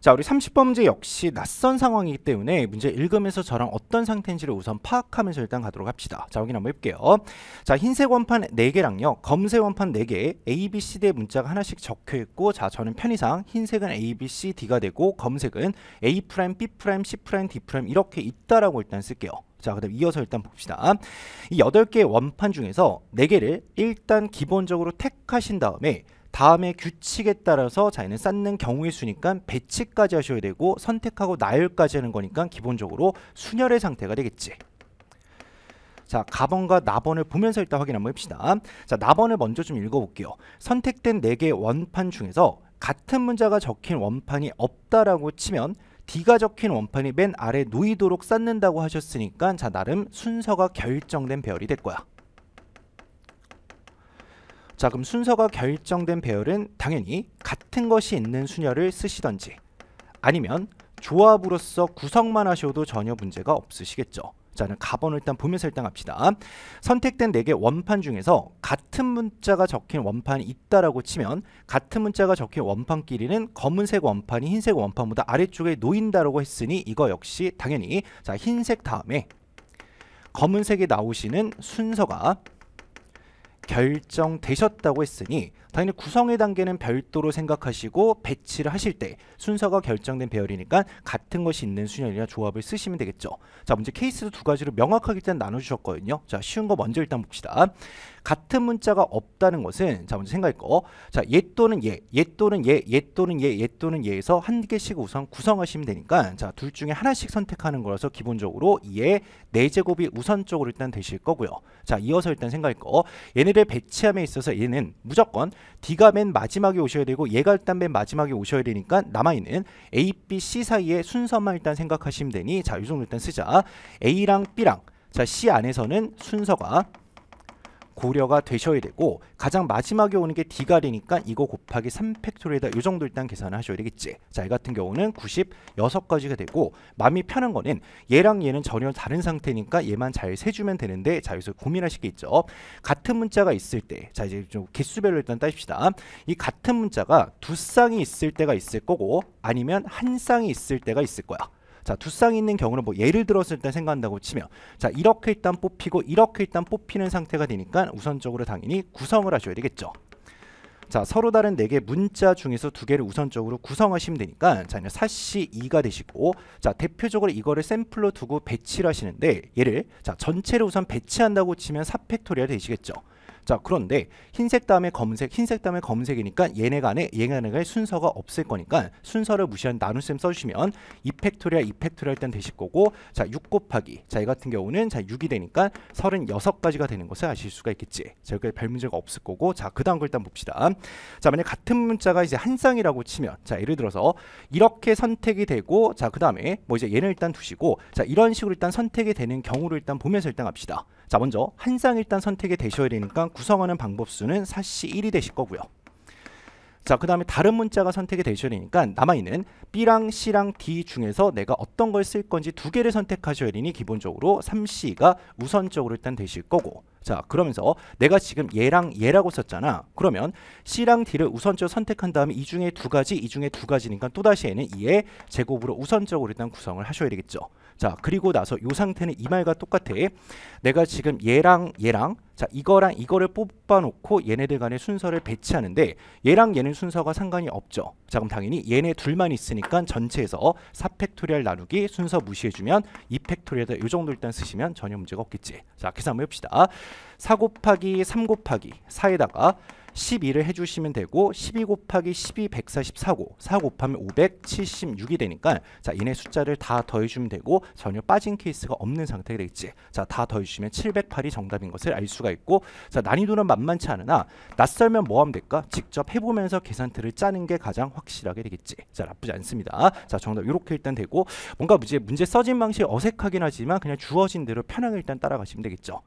자, 우리 30범죄 역시 낯선 상황이기 때문에 문제 읽으면서 저랑 어떤 상태인지를 우선 파악하면서 일단 가도록 합시다. 자, 확인 한번 해볼게요. 자, 흰색 원판 4개랑요. 검색 원판 4개, A, B, C, D 의 문자가 하나씩 적혀있고 자, 저는 편의상 흰색은 A, B, C, D가 되고 검색은 A', B', C', D' 이렇게 있다라고 일단 쓸게요. 자, 그다음 이어서 일단 봅시다. 이 8개 의 원판 중에서 4개를 일단 기본적으로 택하신 다음에 다음에 규칙에 따라서 자기는 쌓는 경우의 수니까 배치까지 하셔야 되고 선택하고 나열까지 하는 거니까 기본적으로 순열의 상태가 되겠지. 자, 가번과 나번을 보면서 일단 확인 한번 해봅시다. 자, 나번을 먼저 좀 읽어볼게요. 선택된 4개의 원판 중에서 같은 문자가 적힌 원판이 없다라고 치면 D가 적힌 원판이 맨 아래 놓이도록 쌓는다고 하셨으니까 자 나름 순서가 결정된 배열이 될 거야. 자 그럼 순서가 결정된 배열은 당연히 같은 것이 있는 순열을 쓰시던지 아니면 조합으로서 구성만 하셔도 전혀 문제가 없으시겠죠. 자는 번을 일단 보면서 일단 합시다 선택된 4개 원판 중에서 같은 문자가 적힌 원판이 있다라고 치면 같은 문자가 적힌 원판끼리는 검은색 원판이 흰색 원판보다 아래쪽에 놓인다라고 했으니 이거 역시 당연히 자 흰색 다음에 검은색이 나오시는 순서가 결정되셨다고 했으니 당연히 구성의 단계는 별도로 생각하시고 배치를 하실 때 순서가 결정된 배열이니까 같은 것이 있는 순열이나 조합을 쓰시면 되겠죠. 자, 문제 케이스도 두 가지로 명확하게 일단 나눠주셨거든요. 자, 쉬운 거 먼저 일단 봅시다. 같은 문자가 없다는 것은 자, 먼저 생각할 거. 자, 얘 또는 얘, 예, 얘 또는 얘, 예, 얘 또는 얘, 예, 얘 또는 얘에서 한 개씩 우선 구성하시면 되니까 자, 둘 중에 하나씩 선택하는 거라서 기본적으로 얘에네 제곱이 우선적으로 일단 되실 거고요. 자, 이어서 일단 생각할 거. 얘네를 배치함에 있어서 얘는 무조건 D가 맨 마지막에 오셔야 되고 얘가 일단 맨 마지막에 오셔야 되니까 남아있는 A, B, C 사이의 순서만 일단 생각하시면 되니 자, 이 정도 일단 쓰자. A랑 B랑 자, C 안에서는 순서가 고려가 되셔야 되고 가장 마지막에 오는 게 D가리니까 이거 곱하기 3팩토리에다 이 정도 일단 계산을 하셔야 되겠지 자 이 같은 경우는 96가지가 되고 마음이 편한 거는 얘랑 얘는 전혀 다른 상태니까 얘만 잘 세주면 되는데 자 여기서 고민하실 게 있죠 같은 문자가 있을 때 자 이제 좀 개수별로 일단 따집시다 이 같은 문자가 두 쌍이 있을 때가 있을 거고 아니면 한 쌍이 있을 때가 있을 거야 자, 두 쌍이 있는 경우는 뭐 예를 들었을 때 생각한다고 치면 자, 이렇게 일단 뽑히고 이렇게 일단 뽑히는 상태가 되니까 우선적으로 당연히 구성을 하셔야 되겠죠. 자, 서로 다른 네 개 문자 중에서 두 개를 우선적으로 구성하시면 되니까 자, 사시 2가 되시고 자, 대표적으로 이거를 샘플로 두고 배치를 하시는데 얘를 자, 전체를 우선 배치한다고 치면 4팩토리얼 되시겠죠. 자 그런데 흰색 다음에 검색 흰색 다음에 검색이니까 얘네 간에 얘네 간의 순서가 없을 거니까 순서를 무시한 나눗셈 써주시면 2팩토리아 2팩토리아 일단 되실 거고 자6 곱하기 자이 같은 경우는 자 6이 되니까 36가지가 되는 것을 아실 수가 있겠지 자 여기까지 별 문제가 없을 거고 자 그 다음 걸 일단 봅시다 자 만약 같은 문자가 이제 한 쌍이라고 치면 자 예를 들어서 이렇게 선택이 되고 자 그 다음에 뭐 이제 얘는 일단 두시고 자 이런 식으로 일단 선택이 되는 경우를 일단 보면서 일단 갑시다 자 먼저 한 쌍 일단 선택이 되셔야 되니까 구성하는 방법수는 4시 1이 되실 거고요. 자, 그 다음에 다른 문자가 선택이 되셔야 되 니까 남아있는 B랑 C랑 D 중에서 내가 어떤 걸 쓸 건지 두 개를 선택하셔야 되니 기본적으로 3C가 우선적으로 일단 되실 거고 자 그러면서 내가 지금 얘랑 얘라고 썼잖아 그러면 C랑 D를 우선적으로 선택한 다음에 이 중에 두 가지 이 중에 두 가지니까 또다시 얘는 2의 제곱으로 우선적으로 일단 구성을 하셔야 되겠죠 자 그리고 나서 이 상태는 이 말과 똑같아 내가 지금 얘랑 얘랑 자 이거랑 이거를 뽑아놓고 얘네들 간의 순서를 배치하는데 얘랑 얘는 순서가 상관이 없죠 자 그럼 당연히 얘네 둘만 있으니까 전체에서 4팩토리얼 나누기 순서 무시해주면 2팩토리얼 요 정도 일단 쓰시면 전혀 문제가 없겠지 자 계산 한번 해봅시다 4 곱하기 3 곱하기 4에다가 12를 해주시면 되고 12 곱하기 12 144고 4 곱하면 576이 되니까 자 얘네 숫자를 다 더해주면 되고 전혀 빠진 케이스가 없는 상태가 되겠지 자다 더해주시면 708이 정답인 것을 알 수가 있고 자 난이도는 만만치 않으나 낯설면 뭐 하면 될까 직접 해보면서 계산틀을 짜는 게 가장 확실하게 되겠지 자 나쁘지 않습니다 자 정답 이렇게 일단 되고 뭔가 문제 문제 써진 방식이 어색하긴 하지만 그냥 주어진 대로 편하게 일단 따라가시면 되겠죠